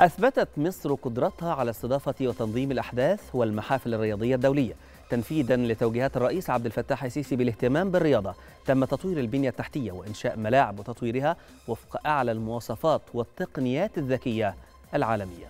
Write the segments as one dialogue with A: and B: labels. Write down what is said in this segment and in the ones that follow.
A: أثبتت مصر قدرتها على استضافة وتنظيم الأحداث والمحافل الرياضية الدولية تنفيذا لتوجيهات الرئيس عبد الفتاح السيسي بالاهتمام بالرياضة تم تطوير البنية التحتية وإنشاء ملاعب وتطويرها وفق أعلى المواصفات والتقنيات الذكية العالمية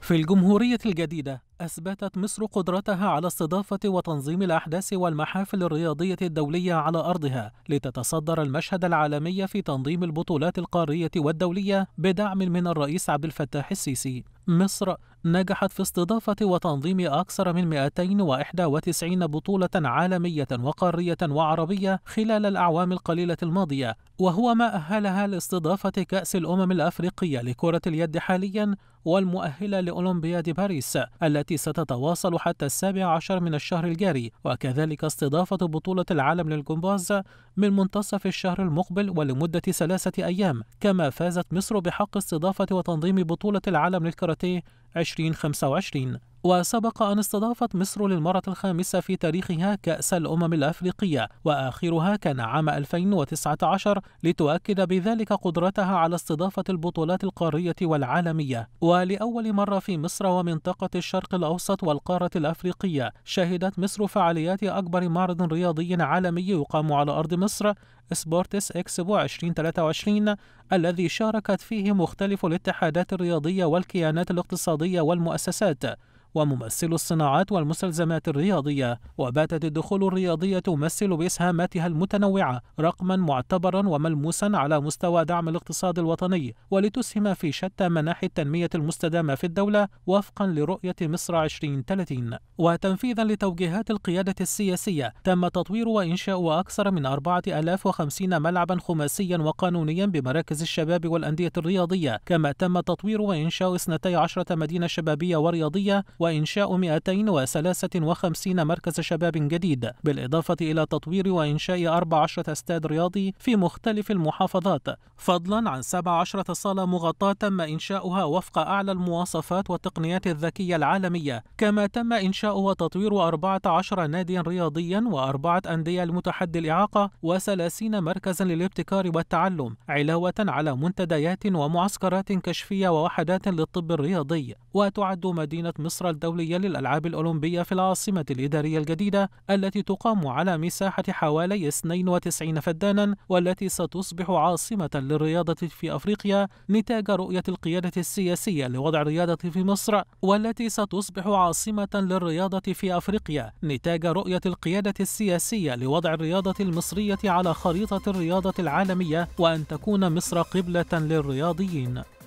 A: في الجمهورية الجديدة أثبتت مصر قدرتها على استضافة وتنظيم الأحداث والمحافل الرياضية الدولية على أرضها لتتصدر المشهد العالمي في تنظيم البطولات القارية والدولية بدعم من الرئيس عبد الفتاح السيسي. مصر نجحت في استضافة وتنظيم أكثر من 291 بطولة عالمية وقارية وعربية خلال الأعوام القليلة الماضية وهو ما أهلها لاستضافة كأس الأمم الأفريقية لكرة اليد حاليا والمؤهلة لأولمبياد باريس التي ستتواصل حتى السابع عشر من الشهر الجاري وكذلك استضافة بطولة العالم للجمباز من منتصف الشهر المقبل ولمدة ثلاثة أيام كما فازت مصر بحق استضافة وتنظيم بطولة العالم للكاراتيه 2025 وسبق أن استضافت مصر للمرة الخامسة في تاريخها كأس الأمم الأفريقية وآخرها كان عام 2019 لتؤكد بذلك قدرتها على استضافة البطولات القارية والعالمية ولأول مرة في مصر ومنطقة الشرق الأوسط والقارة الأفريقية شهدت مصر فعاليات أكبر معرض رياضي عالمي يقام على أرض مصر سبورتس اكسبو 2023 الذي شاركت فيه مختلف الاتحادات الرياضية والكيانات الاقتصادية والمؤسسات وممثل الصناعات والمستلزمات الرياضية وباتت الدخول الرياضية تمثل بإسهاماتها المتنوعة رقما معتبرا وملموسا على مستوى دعم الاقتصاد الوطني ولتسهم في شتى مناحي التنمية المستدامة في الدولة وفقا لرؤية مصر 2030 وتنفيذا لتوجيهات القيادة السياسية تم تطوير وإنشاء أكثر من 4050 ملعبا خماسيا وقانونيا بمراكز الشباب والأندية الرياضية كما تم تطوير وإنشاء 12 مدينة شبابية ورياضية و وإنشاء 253 مركز شباب جديد بالإضافة إلى تطوير وإنشاء 14 استاد رياضي في مختلف المحافظات فضلا عن 17 صالة مغطاة تم إنشاؤها وفق أعلى المواصفات والتقنيات الذكية العالمية كما تم إنشاء وتطوير 14 ناديا رياضيا وأربعة أندية لمتحدي الإعاقة و و30 مركزا للابتكار والتعلم علاوة على منتديات ومعسكرات كشفية ووحدات للطب الرياضي وتعد مدينة مصر الدولية للألعاب الأولمبية في العاصمة الإدارية الجديدة التي تقام على مساحة حوالي 92 فدانا والتي ستصبح عاصمة للرياضة في أفريقيا نتاج رؤية القيادة السياسية لوضع الرياضة في مصر والتي ستصبح عاصمة للرياضة في أفريقيا نتاج رؤية القيادة السياسية لوضع الرياضة المصرية على خريطة الرياضة العالمية وأن تكون مصر قبلة للرياضيين